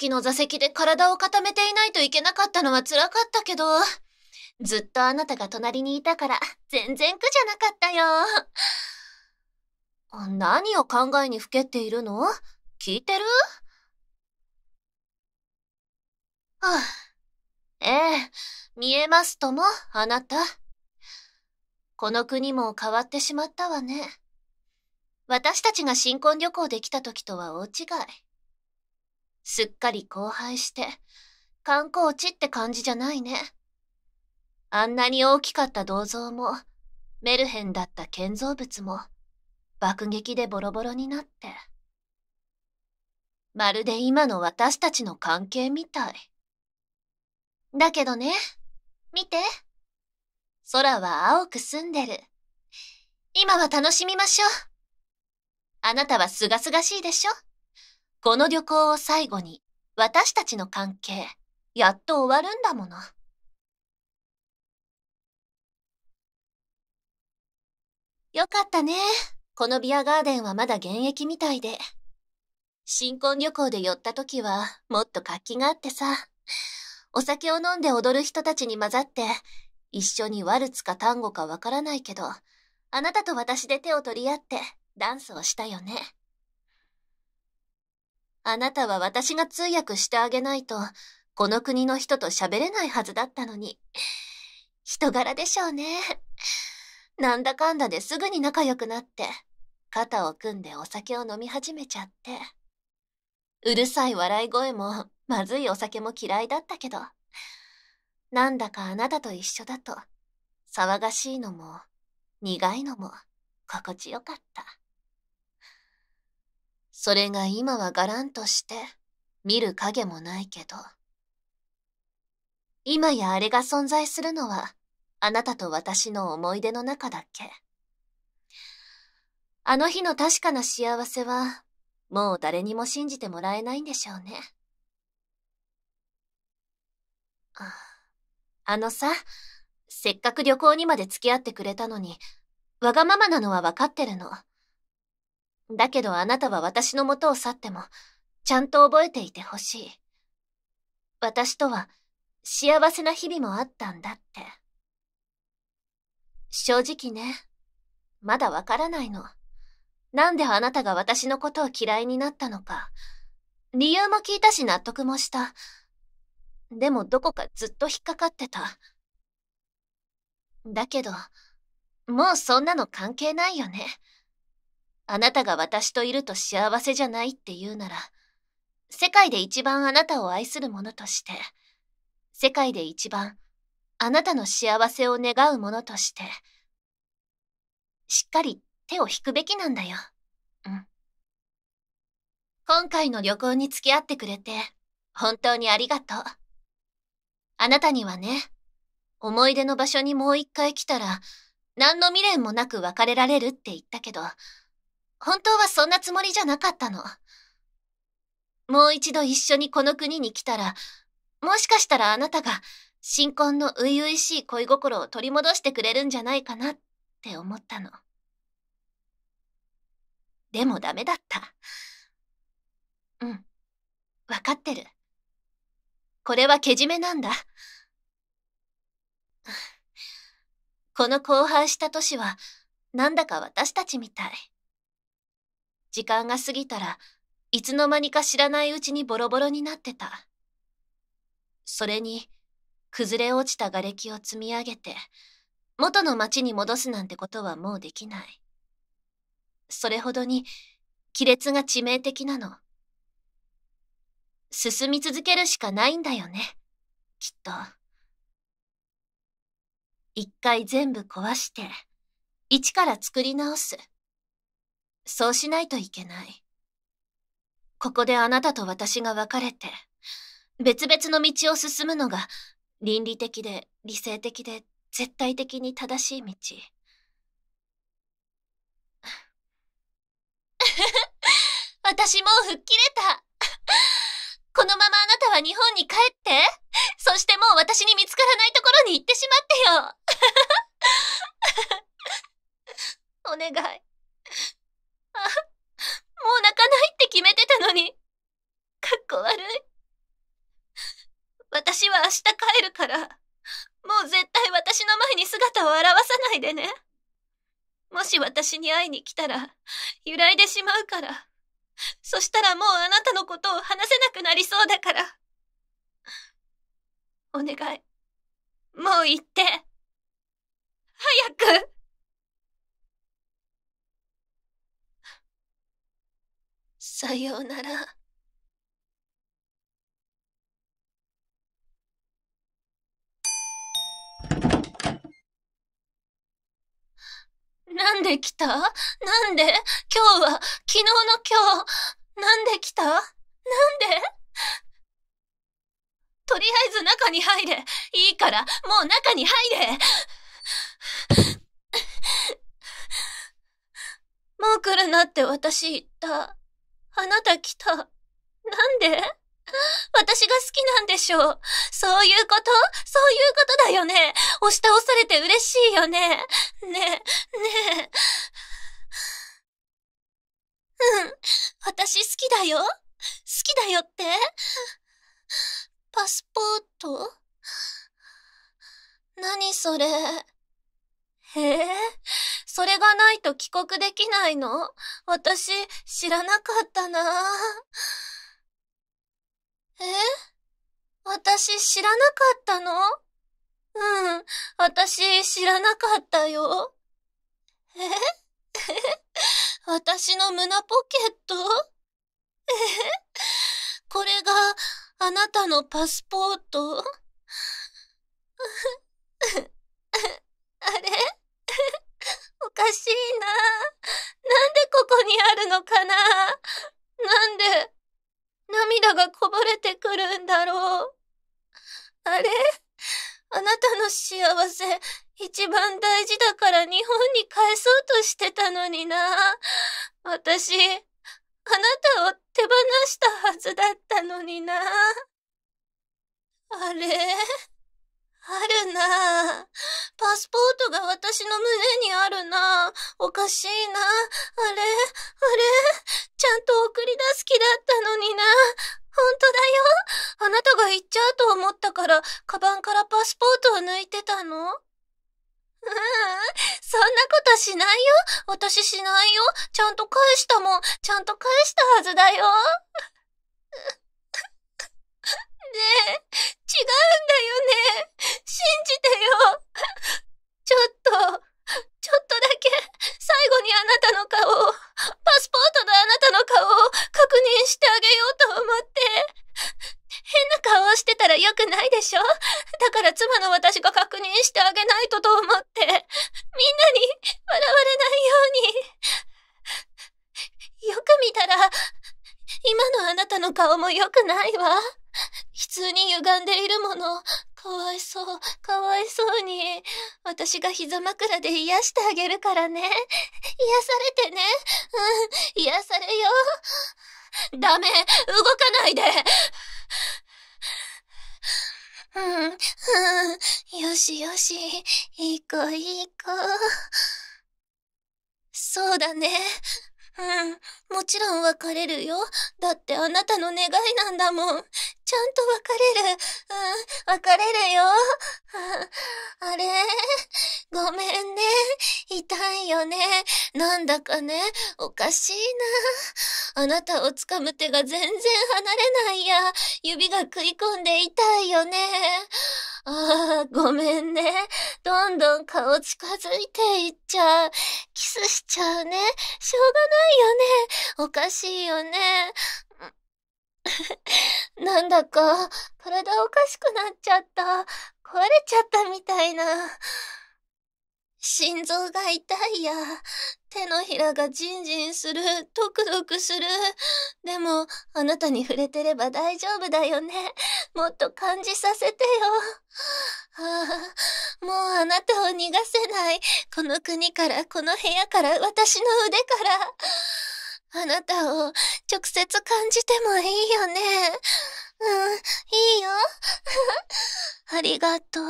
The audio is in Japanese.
時の座席で体を固めていないといけなかったのは辛かったけど、ずっとあなたが隣にいたから全然苦じゃなかったよ。何を考えにふけっているの聞いてるはあ、ええ、見えますとも、あなた。この国も変わってしまったわね。私たちが新婚旅行で来た時とは大違い。すっかり荒廃して、観光地って感じじゃないね。あんなに大きかった銅像も、メルヘンだった建造物も、爆撃でボロボロになって。まるで今の私たちの関係みたい。だけどね、見て。空は青く澄んでる。今は楽しみましょう。あなたはすがすがしいでしょこの旅行を最後に、私たちの関係、やっと終わるんだもの。よかったね。このビアガーデンはまだ現役みたいで。新婚旅行で寄った時は、もっと活気があってさ。お酒を飲んで踊る人たちに混ざって、一緒にワルツか単語かわからないけど、あなたと私で手を取り合ってダンスをしたよね。あなたは私が通訳してあげないと、この国の人と喋れないはずだったのに。人柄でしょうね。なんだかんだですぐに仲良くなって、肩を組んでお酒を飲み始めちゃって。うるさい笑い声も、まずいお酒も嫌いだったけど、なんだかあなたと一緒だと、騒がしいのも、苦いのも、心地よかった。それが今はがらんとして、見る影もないけど。今やあれが存在するのは、あなたと私の思い出の中だけ。あの日の確かな幸せは、もう誰にも信じてもらえないんでしょうね。ああのさ、せっかく旅行にまで付き合ってくれたのに、わがままなのはわかってるの。だけどあなたは私の元を去っても、ちゃんと覚えていてほしい。私とは幸せな日々もあったんだって。正直ね、まだわからないの。なんであなたが私のことを嫌いになったのか。理由も聞いたし納得もした。でもどこかずっと引っかかってた。だけど、もうそんなの関係ないよね。あなたが私といると幸せじゃないって言うなら、世界で一番あなたを愛する者として、世界で一番あなたの幸せを願う者として、しっかり手を引くべきなんだよ。うん。今回の旅行に付き合ってくれて、本当にありがとう。あなたにはね、思い出の場所にもう一回来たら、何の未練もなく別れられるって言ったけど、本当はそんなつもりじゃなかったの。もう一度一緒にこの国に来たら、もしかしたらあなたが新婚の初々しい恋心を取り戻してくれるんじゃないかなって思ったの。でもダメだった。うん。わかってる。これはけじめなんだ。この荒廃した都市は、なんだか私たちみたい。時間が過ぎたらいつの間にか知らないうちにボロボロになってた。それに、崩れ落ちた瓦礫を積み上げて、元の町に戻すなんてことはもうできない。それほどに、亀裂が致命的なの。進み続けるしかないんだよね、きっと。一回全部壊して、一から作り直す。そうしないといけない。ここであなたと私が別れて、別々の道を進むのが倫理的で理性的で絶対的に正しい道。私もう吹っ切れた。このままあなたは日本に帰って、そしてもう私に見つからないところに行ってしまってよ。お願い。のに。かっこ悪い。私は明日帰るから、もう絶対私の前に姿を現さないでね。もし私に会いに来たら、揺らいでしまうから。そしたらもうあなたのことを話せなくなりそうだから。お願い。もう行って。早くさようなら。なんで来たなんで今日は、昨日の今日、なんで来たなんでとりあえず中に入れいいから、もう中に入れもう来るなって私言った。あなた来た。なんで私が好きなんでしょう。そういうことそういうことだよね。押し倒されて嬉しいよね。ねえ、ねえ。うん。私好きだよ。好きだよって。パスポート何それ。へえ。それがないと帰国できないの私、知らなかったなえ私、知らなかったのうん、私、知らなかったよ。え私の胸ポケットえこれが、あなたのパスポート あれおかしいな。なんでここにあるのかななんで、涙がこぼれてくるんだろう。あれあなたの幸せ、一番大事だから日本に返そうとしてたのにな。私、あなたを手放したはずだったのにな。あれあるなパスポートが私の胸にあるなおかしいなあれあれちゃんと送り出す気だったのにな本当だよあなたが行っちゃうと思ったから、カバンからパスポートを抜いてたのううん、そんなことしないよ。私しないよ。ちゃんと返したもん。ちゃんと返したはずだよ。ねえ、違うんだよね。信じてよ。ちょっと、ちょっとだけ、最後にあなたの顔を、パスポートのあなたの顔を確認してあげようと思って。変な顔をしてたら良くないでしょだから妻の私が確認してあげないとと思って、みんなに笑われないように。よく見たら、今のあなたの顔も良くないわ。悲痛に歪んでいるもの。かわいそう、かわいそうに。私が膝枕で癒してあげるからね。癒されてね。うん、癒されよ。ダメ、動かないで。うん、うん、よしよし、いい子いい子。そうだね。うん、もちろん別れるよ。だってあなたの願いなんだもん。ちゃんと別れる。うん、別れるよ。あれごめんね。痛いよね。なんだかね、おかしいな。あなたを掴む手が全然離れないや。指が食い込んで痛いよね。ああ、ごめんね。どんどん顔近づいていっちゃう。キスしちゃうね。しょうがないよね。おかしいよね。なんだか、体おかしくなっちゃった。壊れちゃったみたいな。心臓が痛いや。手のひらがジンジンする。トクトクする。でも、あなたに触れてれば大丈夫だよね。もっと感じさせてよ。ああ、もうあなたを逃がせない。この国から、この部屋から、私の腕から。あなたを直接感じてもいいよね。うん、いいよ。ありがとう。